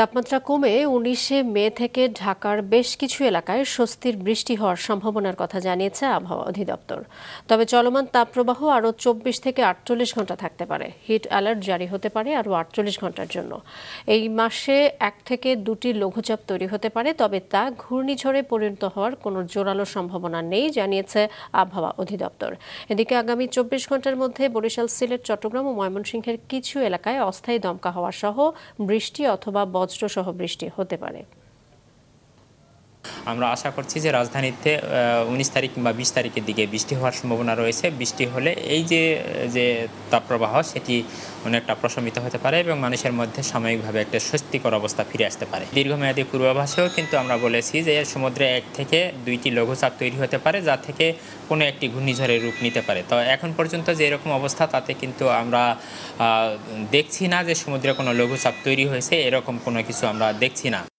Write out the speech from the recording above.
তাপমাত্রা কমে উনিশে মে থেকে ঢাকার বেশ কিছু এলাকায় স্বস্তির বৃষ্টি হওয়ার সম্ভাবনার কথা জানিয়েছে আবহাওয়া অধিদপ্তর তবে চলমান তাপপ্রবাহ আরও চব্বিশ থেকে আটচল্লিশ ঘন্টা থাকতে পারে হিট অ্যালার্ট জারি হতে পারে আরও আটচল্লিশ ঘন্টার জন্য এই মাসে এক থেকে দুটি লঘুচাপ তৈরি হতে পারে তবে তা ঘূর্ণিঝড়ে পরিণত হওয়ার কোনো জোরালো সম্ভাবনা নেই জানিয়েছে আবহাওয়া অধিদপ্তর এদিকে আগামী চব্বিশ ঘন্টার মধ্যে বরিশাল সিলেট চট্টগ্রাম ও ময়মনসিংহের কিছু এলাকায় অস্থায়ী দমকা হওয়া সহ বৃষ্টি অথবা বজ্রসহ বৃষ্টি হতে পারে আমরা আশা করছি যে রাজধানীতে উনিশ তারিখ কিংবা বিশ তারিখের দিকে বৃষ্টি হওয়ার সম্ভাবনা রয়েছে বৃষ্টি হলে এই যে যে তাপপ্রবাহ সেটি অনেকটা প্রশমিত হতে পারে এবং মানুষের মধ্যে সাময়িকভাবে একটা স্বস্তিকর অবস্থা ফিরে আসতে পারে দীর্ঘমেয়াদী পূর্বাভাসেও কিন্তু আমরা বলেছি যে সমুদ্রে এক থেকে দুইটি লঘুচাপ তৈরি হতে পারে যা থেকে কোনো একটি ঘূর্ণিঝড়ের রূপ নিতে পারে তো এখন পর্যন্ত যে এরকম অবস্থা তাতে কিন্তু আমরা দেখছি না যে সমুদ্রে কোনো লঘুচাপ তৈরি হয়েছে এরকম কোনো কিছু আমরা দেখছি না